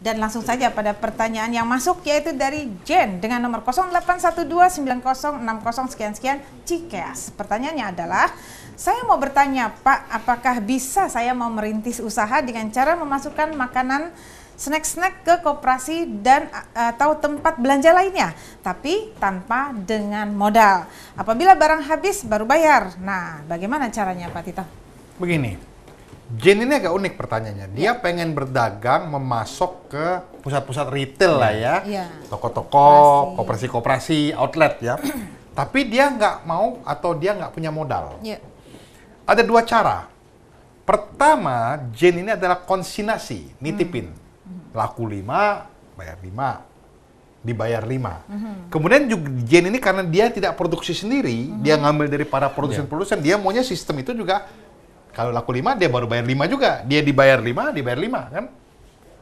Dan langsung saja pada pertanyaan yang masuk yaitu dari Jen dengan nomor 08129060 sekian-sekian Cikeas. Pertanyaannya adalah, saya mau bertanya Pak, apakah bisa saya mau merintis usaha dengan cara memasukkan makanan snack-snack ke koperasi dan eh, atau tempat belanja lainnya, tapi tanpa dengan modal. Apabila barang habis baru bayar. Nah, bagaimana caranya Pak Tito? Begini, Jen ini agak unik pertanyaannya. Dia yeah. pengen berdagang memasok ke pusat-pusat retail lah ya, toko ya. ya. toko-toko, koperasi-koperasi, outlet ya. Tapi dia nggak mau atau dia nggak punya modal. Yeah. Ada dua cara. Pertama, Jen ini adalah konsinasi, nitipin. Mm. Laku lima, bayar lima dibayar lima. Mm-hmm. Kemudian juga Jen ini karena dia tidak produksi sendiri, mm-hmm. dia hmm. ngambil dari para produsen-produsen, yeah. dia maunya sistem itu juga kalau laku 5 dia baru bayar 5 juga. Dia dibayar 5, dibayar 5 kan?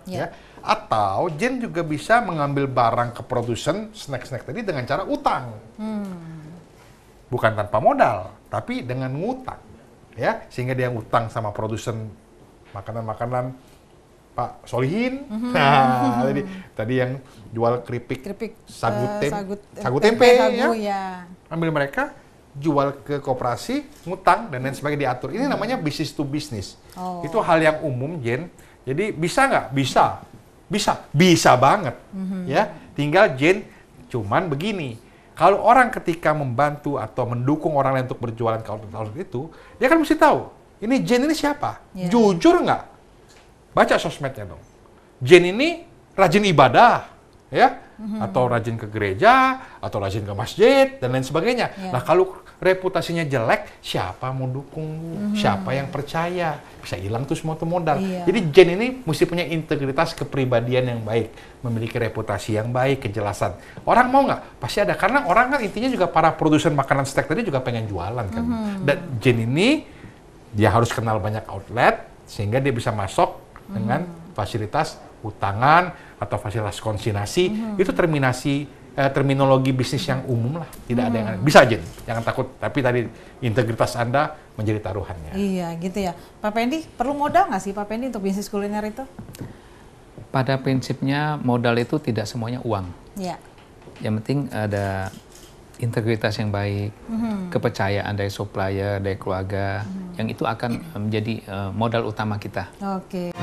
Yeah. Ya. Atau Jen juga bisa mengambil barang ke produsen snack-snack tadi dengan cara utang. Hmm. Bukan tanpa modal, tapi dengan ngutang. Ya, sehingga dia ngutang sama produsen makanan-makanan Pak Solihin. Mm-hmm. Nah, tadi tadi yang jual keripik, keripik sagu, eh, tem- uh, sagu, sagu tempe, sagu, ya. ya. Ambil mereka jual ke koperasi, ngutang dan lain sebagainya diatur. Ini hmm. namanya bisnis to bisnis. Oh. Itu hal yang umum, Jen. Jadi bisa nggak? Bisa, bisa, bisa banget. Mm-hmm. Ya, tinggal Jen cuman begini. Kalau orang ketika membantu atau mendukung orang lain untuk berjualan ke outlet itu, dia kan mesti tahu ini Jen ini siapa, yeah. jujur nggak? Baca sosmednya dong. Jen ini rajin ibadah, ya hmm. atau rajin ke gereja, atau rajin ke masjid dan lain sebagainya. Yeah. Nah, kalau reputasinya jelek, siapa mau dukung? Hmm. Siapa yang percaya? Bisa hilang tuh semua tuh modal. Yeah. Jadi Jen ini mesti punya integritas kepribadian yang baik, memiliki reputasi yang baik, kejelasan. Orang mau nggak? Pasti ada karena orang kan intinya juga para produsen makanan steak tadi juga pengen jualan kan. Hmm. Dan Jen ini dia harus kenal banyak outlet sehingga dia bisa masuk mhm. dengan hmm. fasilitas utangan atau fasilitas konsinasi hmm. itu terminasi eh, terminologi bisnis yang umum lah tidak hmm. ada yang hmm. bisa aja jangan takut tapi tadi integritas anda menjadi taruhannya iya gitu ya Pak Pendi perlu modal nggak sih Pak Pendi untuk bisnis kuliner itu pada prinsipnya modal itu tidak semuanya uang ya yang penting ada integritas yang baik, hmm kepercayaan dari supplier, dari keluarga, hmm yang itu akan menjadi eh, modal utama kita. Oke. Okay.